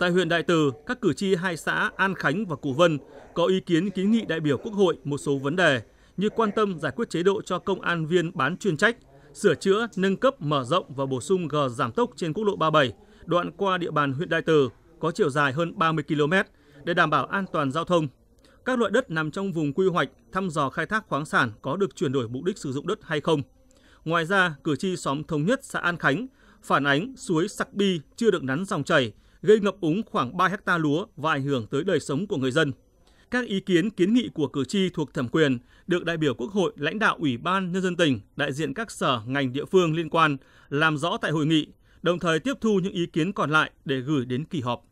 Tại huyện Đại Từ, các cử tri hai xã An Khánh và Cụ Vân có ý kiến kiến nghị đại biểu Quốc hội một số vấn đề như quan tâm giải quyết chế độ cho công an viên bán chuyên trách, sửa chữa, nâng cấp, mở rộng và bổ sung gờ giảm tốc trên quốc lộ 37, đoạn qua địa bàn huyện Đại Từ có chiều dài hơn 30 km để đảm bảo an toàn giao thông. Các loại đất nằm trong vùng quy hoạch thăm dò khai thác khoáng sản có được chuyển đổi mục đích sử dụng đất hay không. Ngoài ra, cử tri xóm Thống Nhất xã An Khánh phản ánh suối Sạc Bi chưa được nắn dòng chảy gây ngập úng khoảng 3 hecta lúa và ảnh hưởng tới đời sống của người dân. Các ý kiến kiến nghị của cử tri thuộc thẩm quyền được đại biểu Quốc hội, lãnh đạo Ủy ban Nhân dân tỉnh, đại diện các sở, ngành địa phương liên quan làm rõ tại hội nghị, đồng thời tiếp thu những ý kiến còn lại để gửi đến kỳ họp.